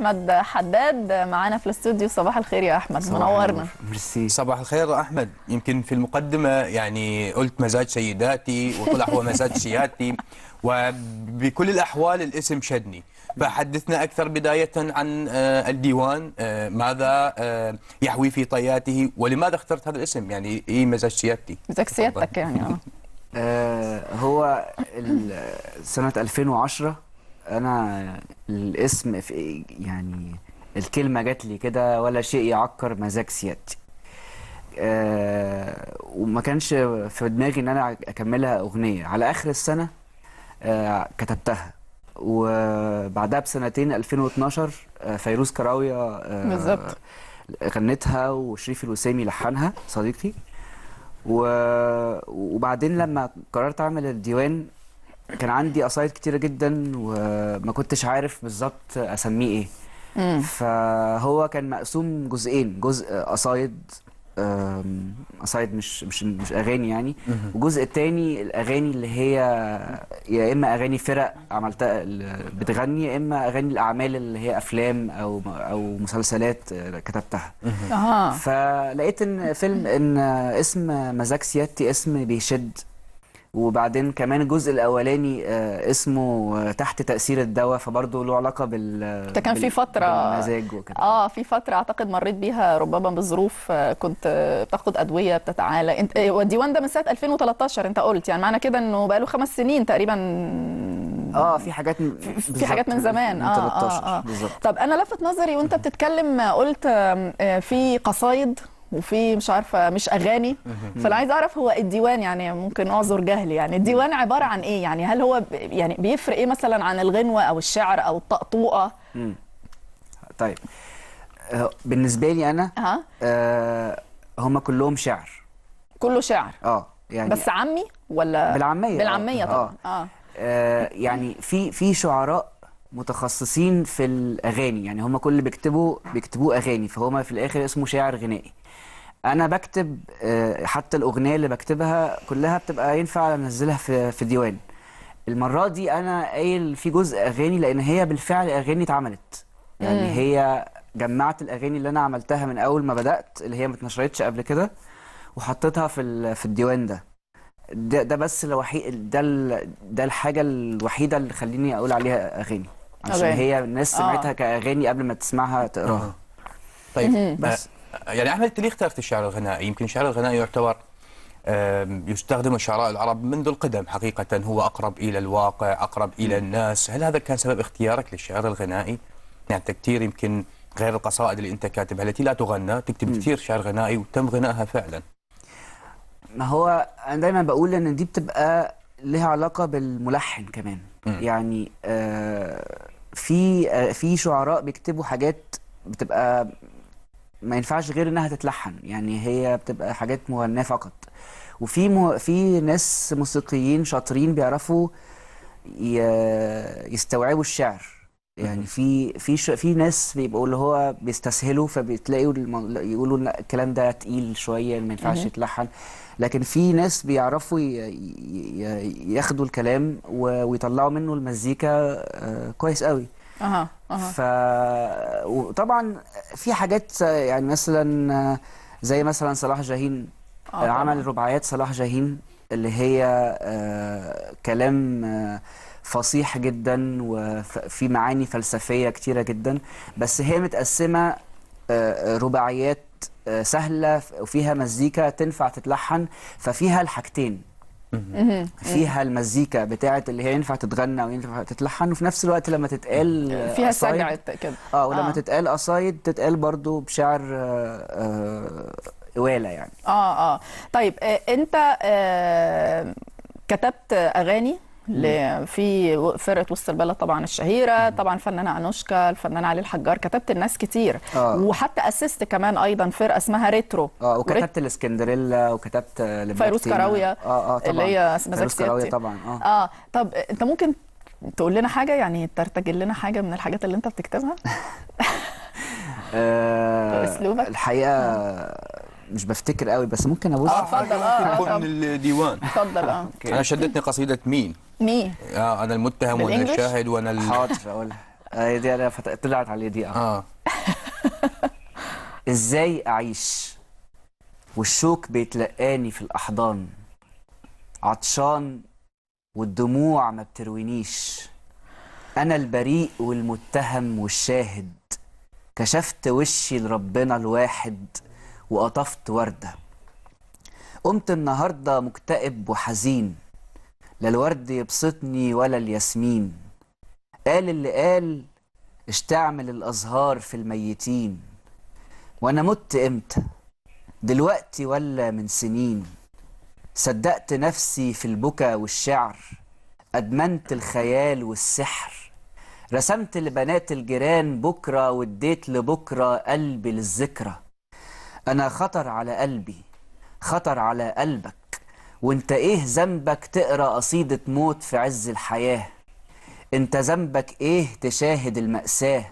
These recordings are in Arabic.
احمد حداد معانا في الاستوديو صباح الخير يا احمد منورنا ميرسي صباح الخير يا احمد يمكن في المقدمه يعني قلت مزاج سيداتي وطلع هو مزاج سيادتي وبكل الاحوال الاسم شدني فحدثنا اكثر بدايه عن آه، الديوان آه، ماذا آه، يحوي في طياته ولماذا اخترت هذا الاسم يعني ايه مزاج سيادتي مزاج سيادتك يعني هو سنه 2010 انا الاسم في يعني الكلمه جات لي كده ولا شيء يعكر مزاج سيادتي أه وما كانش في دماغي ان انا اكملها اغنيه على اخر السنه أه كتبتها وبعدها بسنتين 2012 أه فيروز كراويه أه بالظبط غنتها وشريف الوسامي لحنها صديقي وبعدين لما قررت اعمل الديوان كان عندي قصايد كتيرة جدا وما كنتش عارف بالظبط اسميه ايه مم. فهو كان مقسوم جزئين جزء قصايد قصايد مش مش مش اغاني يعني والجزء الثاني الاغاني اللي هي يا اما اغاني فرق عملتها بتغني يا اما اغاني الاعمال اللي هي افلام او او مسلسلات آه، كتبتها فلقيت ان فيلم ان اسم مزاج سيادتي اسم بيشد وبعدين كمان الجزء الاولاني آه، اسمه آه، تحت تاثير الدواء فبرضه له علاقه بال كان في فتره مزاج وكده اه في فتره اعتقد مريت بيها ربما بظروف آه، كنت بتاخد ادويه بتتعالى انت والديوان ده من سنه 2013 انت قلت يعني معنى كده انه بقاله خمس سنين تقريبا اه في حاجات في حاجات من زمان اه, آه, آه. بالظبط طب انا لفت نظري وانت بتتكلم قلت في قصايد وفي مش عارفه مش اغاني فانا عايز اعرف هو الديوان يعني ممكن اعذر جهلي يعني الديوان عباره عن ايه يعني هل هو يعني بيفرق ايه مثلا عن الغنوه او الشعر او الطقطوقه طيب آه، بالنسبه لي انا أه. هم كلهم شعر كله شعر اه يعني بس عمي ولا بالعاميه آه. بالعاميه طبعا آه. آه. آه. يعني في في شعراء متخصصين في الاغاني يعني هم كل اللي بيكتبوا بيكتبوه اغاني فهما في الاخر اسمه شاعر غنائي انا بكتب آه، حتى الاغنيه اللي بكتبها كلها بتبقى ينفع انزلها في في ديوان المره دي انا قايل في جزء اغاني لان هي بالفعل اغاني اتعملت يعني هي جمعت الاغاني اللي انا عملتها من اول ما بدات اللي هي ما اتنشرتش قبل كده وحطيتها في في الديوان ده ده, ده بس الوحيد ده ده الحاجه الوحيده اللي خليني اقول عليها اغاني عشان هي الناس آه. سمعتها آه. كاغاني قبل ما تسمعها تقراها آه. طيب آه، بس يعني احمد ليه اخترت الشعر الغنائي يمكن الشعر الغنائي يعتبر يستخدم الشعراء العرب منذ القدم حقيقة هو أقرب إلى الواقع أقرب إلى الناس هل هذا كان سبب اختيارك للشعر الغنائي؟ يعني نعم، كثير يمكن غير القصائد اللي أنت كاتبها التي لا تغنى تكتب كثير شعر غنائي وتم غنائها فعلا ما هو أنا دايما بقول أن دي بتبقى لها علاقة بالملحن كمان م. يعني آه في آه، في شعراء بيكتبوا حاجات بتبقى ما ينفعش غير انها تتلحن يعني هي بتبقى حاجات مغناه فقط وفي مو في ناس موسيقيين شاطرين بيعرفوا ي... يستوعبوا الشعر يعني في في في ناس بيبقوا اللي هو بيستسهلوا فبتلاقوا يقولوا لا الكلام ده تقيل شويه ما ينفعش يتلحن لكن في ناس بيعرفوا ياخدوا الكلام ويطلعوا منه المزيكا آه، كويس قوي اها اها ف وطبعا في حاجات يعني مثلا زي مثلا صلاح جاهين آه، عمل رباعيات صلاح جاهين اللي هي آه، كلام فصيح جدا وفي معاني فلسفيه كتيره جدا بس هي متقسمه آه، آه، رباعيات آه، سهله وفيها مزيكا تنفع تتلحن ففيها الحاجتين فيها المزيكا بتاعه اللي هي ينفع تتغنى وينفع تتلحن وفي نفس الوقت لما تتقال فيها سجعت كده اه ولما آه. تتقال قصايد تتقال برضو بشعر آه قواله يعني اه اه طيب آه انت آه كتبت اغاني في فرقه وسط البلد طبعا الشهيره طبعا الفنانه انوشكا الفنان علي الحجار كتبت الناس كتير آه. وحتى اسست كمان ايضا فرقه اسمها ريترو اه وكتبت الاسكندريلا وكتبت فيروز كراويه آه آه طبعا. اللي هي فيروز كراويه طبعا اه اه طب انت ممكن تقول لنا حاجه يعني ترتجل لنا حاجه من الحاجات اللي انت بتكتبها آه، اسلوبك الحقيقه آه. مش بفتكر قوي بس ممكن ابص اه اتفضل اه من الديوان اتفضل اه انا شدتني قصيده مين مين اه انا المتهم وانا الشاهد وانا ال... حاضر اقولها آه، هي دي انا طلعت على دي اه, آه. ازاي اعيش والشوك بيتلقاني في الاحضان عطشان والدموع ما بتروينيش انا البريء والمتهم والشاهد كشفت وشي لربنا الواحد وقطفت وردة قمت النهاردة مكتئب وحزين لا الورد يبسطني ولا الياسمين قال اللي قال اشتعمل الأزهار في الميتين وأنا مت إمتى دلوقتي ولا من سنين صدقت نفسي في البكا والشعر أدمنت الخيال والسحر رسمت لبنات الجيران بكرة واديت لبكرة قلبي للذكرى أنا خطر على قلبي خطر على قلبك وانت ايه ذنبك تقرا قصيده موت في عز الحياه انت ذنبك ايه تشاهد الماساه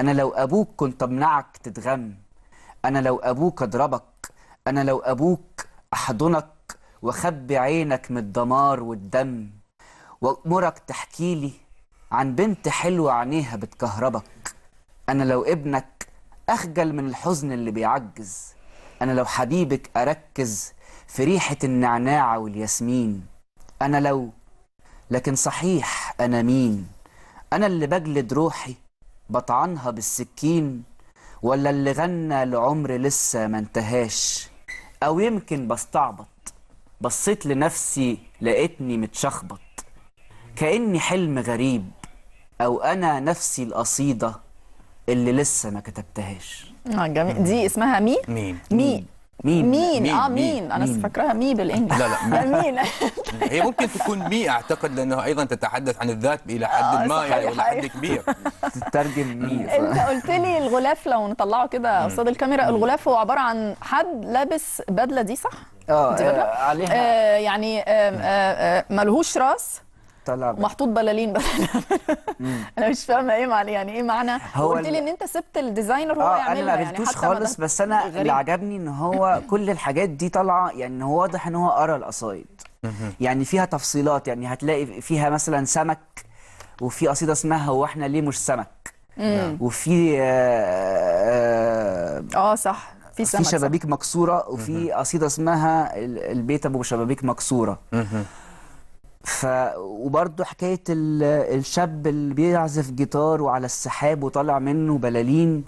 انا لو ابوك كنت امنعك تتغم انا لو ابوك اضربك انا لو ابوك احضنك واخبي عينك من الدمار والدم وامرك تحكيلي عن بنت حلوه عينيها بتكهربك انا لو ابنك أخجل من الحزن اللي بيعجز أنا لو حبيبك أركز في ريحة النعناع والياسمين أنا لو لكن صحيح أنا مين أنا اللي بجلد روحي بطعنها بالسكين ولا اللي غنى لعمر لسه ما انتهاش أو يمكن بستعبط بصيت لنفسي لقيتني متشخبط كأني حلم غريب أو أنا نفسي القصيدة اللي لسه ما كتبتهاش اه جميل دي اسمها مي مين مي مين مين اه مين انا فاكراها مي بالانجلش لا لا مين هي ممكن تكون مي اعتقد لانها ايضا تتحدث عن الذات الى حد آه، ما يعني الى حد كبير تترجم مي انت قلت لي الغلاف لو نطلعه كده قصاد الكاميرا الغلاف هو عباره عن حد لابس بدله دي صح؟ اه, آه، عليها آه، يعني ملهوش راس محطوط بلالين بس انا مش فاهمه ايه معنى يعني ايه معنى هو قلت لي ان انت سبت الديزاينر هو آه يعملها انا ما يعني عرفتوش يعني خالص بس انا غريب. اللي عجبني ان هو كل الحاجات دي طالعه يعني هو واضح ان هو قرا القصايد يعني فيها تفصيلات يعني هتلاقي فيها مثلا سمك وفي قصيده اسمها هو احنا ليه مش سمك نعم. وفي آه،, اه, آه صح في سمك في شبابيك مكسوره وفي قصيده اسمها البيت ابو شبابيك مكسوره ف وبرده حكايه الشاب اللي بيعزف جيتار وعلى السحاب وطالع منه بلالين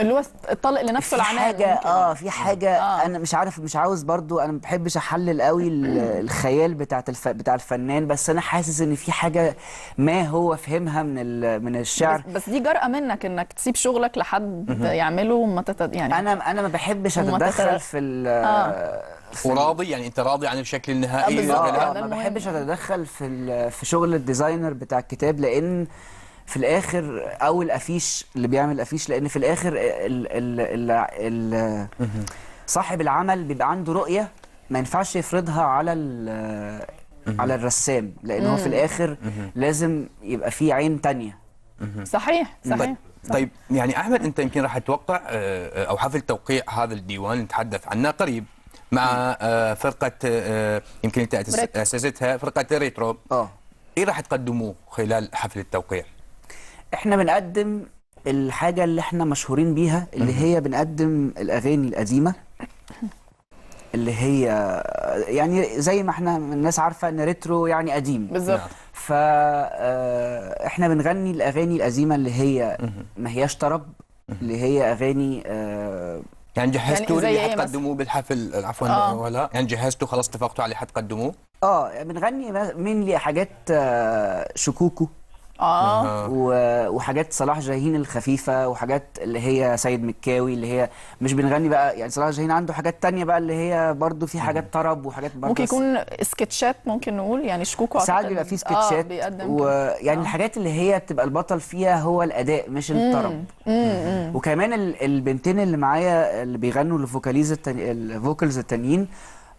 اللي هو الطلق لنفسه في حاجه اه في حاجه آه. انا مش عارف مش عاوز برضو انا ما بحبش احلل قوي الخيال بتاع الف... بتاع الفنان بس انا حاسس ان في حاجه ما هو فهمها من ال... من الشعر بس, بس دي جرأه منك انك تسيب شغلك لحد يعمله وما تت... يعني انا انا ما بحبش اتدخل تت... في ال... آه. وراضي يعني انت راضي عن الشكل النهائي آه, آه, آه ما بحبش اتدخل في في شغل الديزاينر بتاع الكتاب لان في الاخر او الافيش اللي بيعمل الافيش لان في الاخر ال ال ال الـ صاحب العمل بيبقى عنده رؤيه ما ينفعش يفرضها على على الرسام لان هو في الاخر لازم يبقى فيه عين تانية طيب، صحيح صحيح طيب يعني احمد انت يمكن راح توقع آه، آه، او حفل توقيع هذا الديوان نتحدث عنه قريب مع آه، فرقه يمكن انت اسستها فرقه ريترو اه ايه راح تقدموه خلال حفل التوقيع؟ احنا بنقدم الحاجه اللي احنا مشهورين بيها اللي هي بنقدم الاغاني القديمه اللي هي يعني زي ما احنا الناس عارفه ان ريترو يعني قديم بالظبط نعم. آه، احنا بنغني الاغاني القديمه اللي هي ما هياش طرب اللي هي اغاني اه يعني جهزتوا يعني اللي حتقدموه إيه بالحفل عفوا آه. ولا يعني جهزتوا خلاص اتفقتوا على حتقدموه اه بنغني من حاجات آه، شكوكو اه وحاجات صلاح جاهين الخفيفه وحاجات اللي هي سيد مكاوي اللي هي مش بنغني بقى يعني صلاح جاهين عنده حاجات تانية بقى اللي هي برضو في حاجات طرب وحاجات برضو ممكن يكون سكتشات ممكن نقول يعني شكوكو ساعات بيبقى في آه، سكتشات آه ويعني آه. الحاجات اللي هي بتبقى البطل فيها هو الاداء مش الطرب وكمان البنتين اللي معايا اللي بيغنوا الفوكاليز التاني الفوكالز التانيين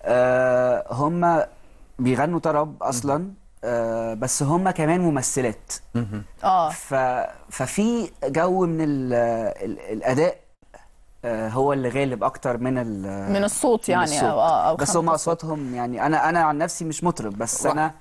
آه هم بيغنوا طرب اصلا آه بس هم كمان ممثلات اه ففي جو من ال ال الاداء آه هو اللي غالب اكتر من من الصوت يعني الصوت. او, أو بس هم اصواتهم يعني انا انا عن نفسي مش مطرب بس انا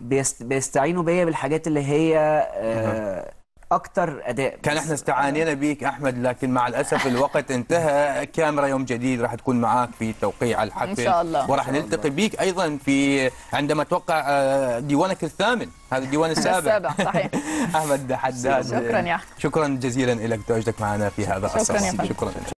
بيست بيستعينوا بيا بالحاجات اللي هي آه اكثر اداء كان احنا استعانينا بيك احمد لكن مع الاسف الوقت انتهى كاميرا يوم جديد راح تكون معاك في توقيع الحفل ان شاء الله وراح نلتقي بيك ايضا في عندما توقع آه، ديوانك الثامن هذا الديوان السابع السابع صحيح احمد حداد شكرا يا شكرا جزيلا لك تواجدك معنا في هذا الصباح شكرا يا شكرا